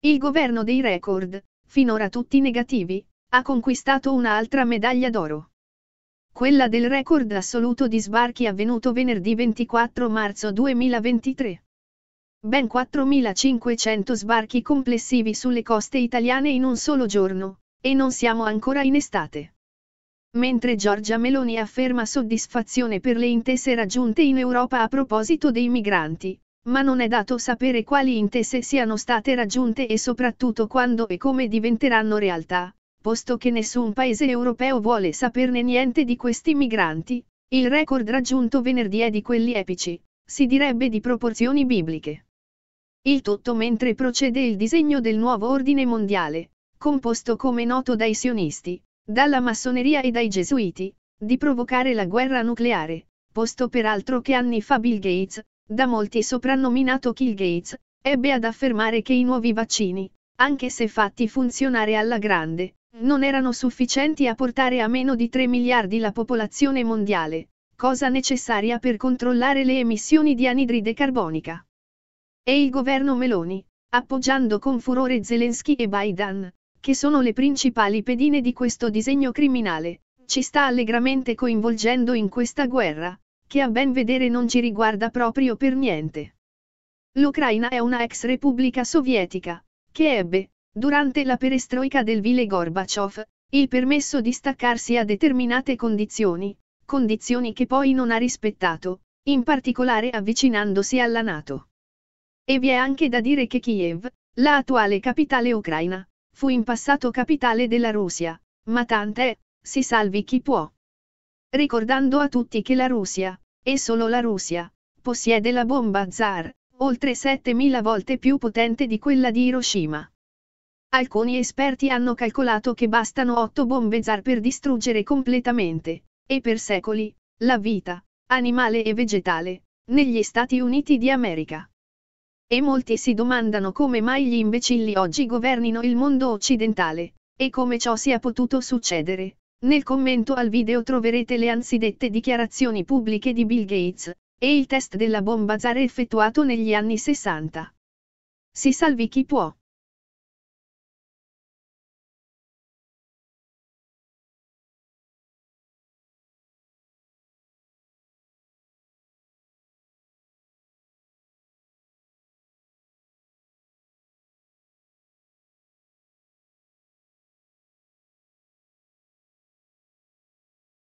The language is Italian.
Il governo dei record, finora tutti negativi, ha conquistato un'altra medaglia d'oro. Quella del record assoluto di sbarchi avvenuto venerdì 24 marzo 2023. Ben 4.500 sbarchi complessivi sulle coste italiane in un solo giorno, e non siamo ancora in estate. Mentre Giorgia Meloni afferma soddisfazione per le intese raggiunte in Europa a proposito dei migranti, ma non è dato sapere quali intese siano state raggiunte e soprattutto quando e come diventeranno realtà, posto che nessun paese europeo vuole saperne niente di questi migranti, il record raggiunto venerdì è di quelli epici, si direbbe di proporzioni bibliche. Il tutto mentre procede il disegno del nuovo ordine mondiale, composto come noto dai sionisti, dalla massoneria e dai gesuiti, di provocare la guerra nucleare, posto peraltro che anni fa Bill Gates, da molti soprannominato Kill Gates, ebbe ad affermare che i nuovi vaccini, anche se fatti funzionare alla grande, non erano sufficienti a portare a meno di 3 miliardi la popolazione mondiale, cosa necessaria per controllare le emissioni di anidride carbonica. E il governo Meloni, appoggiando con furore Zelensky e Biden, che sono le principali pedine di questo disegno criminale, ci sta allegramente coinvolgendo in questa guerra, che a ben vedere non ci riguarda proprio per niente. L'Ucraina è una ex repubblica sovietica, che ebbe, durante la perestroica del vile Gorbaciov, il permesso di staccarsi a determinate condizioni, condizioni che poi non ha rispettato, in particolare avvicinandosi alla Nato. E vi è anche da dire che Kiev, la attuale capitale ucraina, fu in passato capitale della Russia, ma tant'è, si salvi chi può ricordando a tutti che la Russia, e solo la Russia, possiede la bomba zar, oltre 7000 volte più potente di quella di Hiroshima. Alcuni esperti hanno calcolato che bastano 8 bombe zar per distruggere completamente, e per secoli, la vita, animale e vegetale, negli Stati Uniti di America. E molti si domandano come mai gli imbecilli oggi governino il mondo occidentale, e come ciò sia potuto succedere, nel commento al video troverete le ansidette dichiarazioni pubbliche di Bill Gates, e il test della bomba zar effettuato negli anni 60. Si salvi chi può.